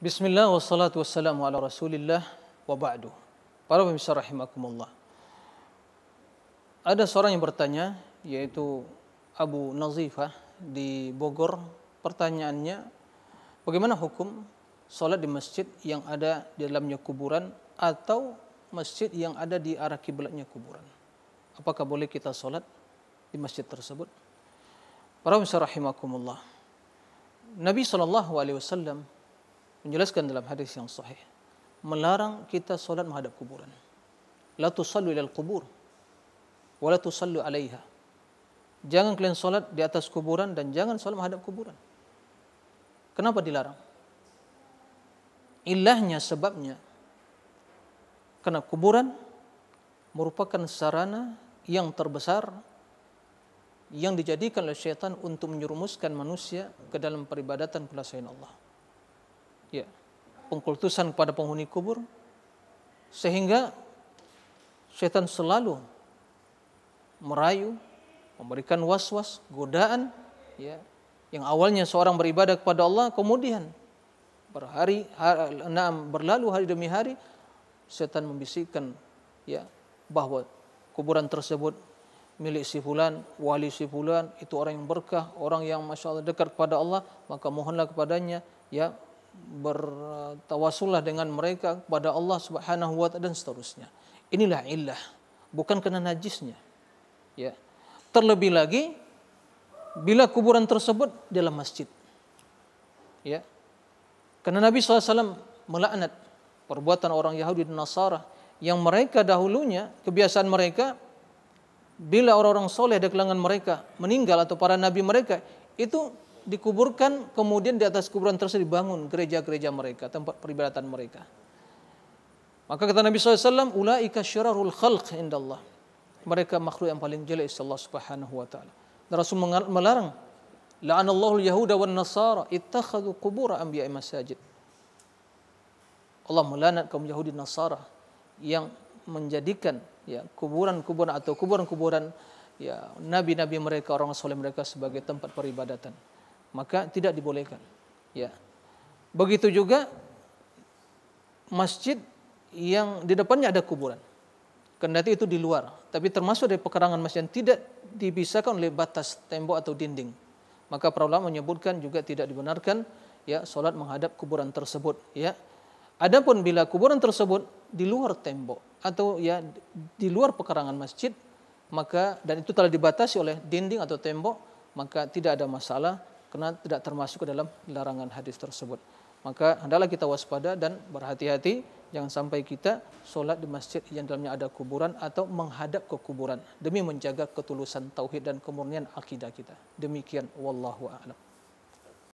Bismillah wassalatu wassalamu ala rasulillah wa ba'du. Para pemirsa rahimakumullah. Ada seorang yang bertanya yaitu Abu Nazifah di Bogor. Pertanyaannya, bagaimana hukum sholat di masjid yang ada di dalamnya kuburan atau masjid yang ada di arah kiblatnya kuburan? Apakah boleh kita sholat di masjid tersebut? Para pemirsa rahimakumullah. Nabi saw menjelaskan dalam hadis yang sahih melarang kita solat menghadap kuburan la tusallu ilal qubur wa la tusallu alaiha jangan kalian solat di atas kuburan dan jangan solat menghadap kuburan kenapa dilarang ilahnya sebabnya karena kuburan merupakan sarana yang terbesar yang dijadikan oleh syaitan untuk menyerumuskan manusia ke dalam peribadatan kepada Allah. ya, pengkultusan kepada penghuni kubur sehingga setan selalu merayu, memberikan was-was, godaan ya, yang awalnya seorang beribadah kepada Allah kemudian berhari enam berlalu hari demi hari setan membisikkan ya bahwa kuburan tersebut milik si fulan, wali si fulan, itu orang yang berkah, orang yang masya Allah dekat kepada Allah, maka mohonlah kepadanya ya bertawasulah dengan mereka kepada Allah Subhanahu wa taala dan seterusnya. Inilah illah, bukan karena najisnya. Ya. Terlebih lagi bila kuburan tersebut dalam masjid. Ya. Karena Nabi SAW melaknat perbuatan orang Yahudi dan Nasara yang mereka dahulunya, kebiasaan mereka bila orang-orang soleh dari kalangan mereka meninggal atau para nabi mereka itu dikuburkan kemudian di atas kuburan tersebut dibangun gereja-gereja mereka, tempat peribadatan mereka. Maka kata Nabi SAW, Ula'ika syararul khalq indallah. Mereka makhluk yang paling jelek Allah Subhanahu wa taala. Dan Rasul melarang La'anallahu al-yahuda wan nasara ittakhadhu qubur anbiya'i masajid. Allah melarang kaum Yahudi Nasara yang menjadikan ya kuburan-kuburan atau kuburan-kuburan ya nabi-nabi mereka orang soleh mereka sebagai tempat peribadatan maka tidak dibolehkan. Ya. Begitu juga masjid yang di depannya ada kuburan. Kendati itu di luar, tapi termasuk dari pekarangan masjid yang tidak dipisahkan oleh batas tembok atau dinding. Maka para ulama menyebutkan juga tidak dibenarkan ya salat menghadap kuburan tersebut ya. Adapun bila kuburan tersebut di luar tembok atau ya di luar pekarangan masjid maka dan itu telah dibatasi oleh dinding atau tembok maka tidak ada masalah kerana tidak termasuk ke dalam larangan hadis tersebut. Maka hendaklah kita waspada dan berhati-hati jangan sampai kita solat di masjid yang dalamnya ada kuburan atau menghadap ke kuburan demi menjaga ketulusan tauhid dan kemurnian akidah kita. Demikian wallahu a'lam.